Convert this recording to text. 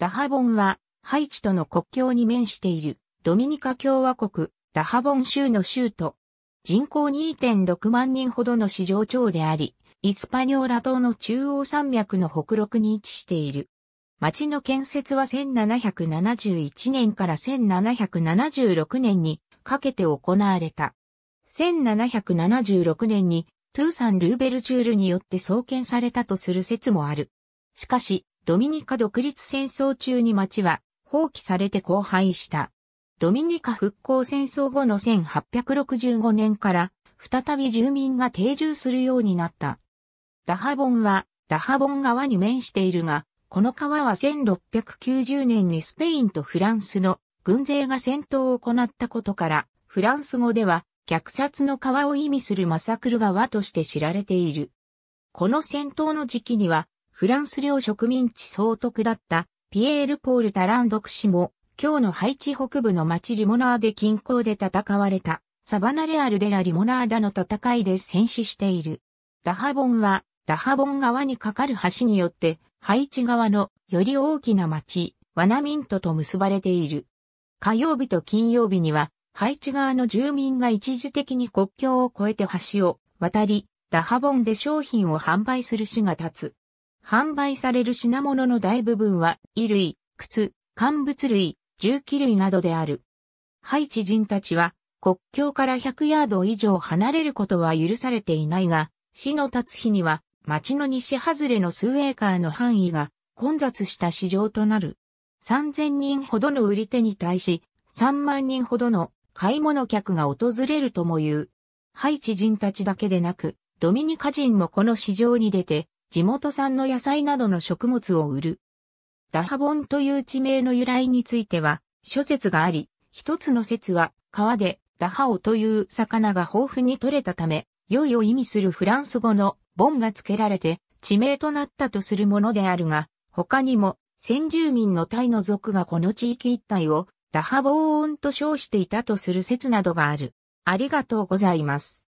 ダハボンは、ハイチとの国境に面している、ドミニカ共和国、ダハボン州の州都。人口2.6万人ほどの市場町であり、イスパニョーラ島の中央山脈の北陸に位置している。町の建設は1771年から1776年にかけて行われた。1776年にトゥーサン・ルーベルチュールによって創建されたとする説もある。しかし、ドミニカ独立戦争中に町は放棄されて荒廃した。ドミニカ復興戦争後の1865年から再び住民が定住するようになった。ダハボンはダハボン川に面しているが、この川は1690年にスペインとフランスの軍勢が戦闘を行ったことから、フランス語では虐殺の川を意味するマサクル川として知られている。この戦闘の時期にはフランス領植民地総督だったピエール・ポール・タランドク氏も、今日のハイチ北部の町リモナーで近郊で戦われた、サバナレアル・デラ・リモナーダの戦いで戦死している。ダハボンは、ダハボン側に架かる橋によって、ハイチ側のより大きな町、ワナミントと結ばれている。火曜日と金曜日には、ハイチ側の住民が一時的に国境を越えて橋を渡り、ダハボンで商品を販売する市が立つ。販売される品物の大部分は、衣類、靴、乾物類、重機類などである。ハイチ人たちは、国境から100ヤード以上離れることは許されていないが、死の立つ日には、町の西外れの数エーカーの範囲が混雑した市場となる。3000人ほどの売り手に対し、3万人ほどの買い物客が訪れるとも言う。ハイチ人たちだけでなく、ドミニカ人もこの市場に出て、地元産の野菜などの食物を売る。ダハボンという地名の由来については、諸説があり、一つの説は、川でダハオという魚が豊富に取れたため、良いを意味するフランス語のボンが付けられて、地名となったとするものであるが、他にも、先住民のタイの族がこの地域一帯を、ダハボーンと称していたとする説などがある。ありがとうございます。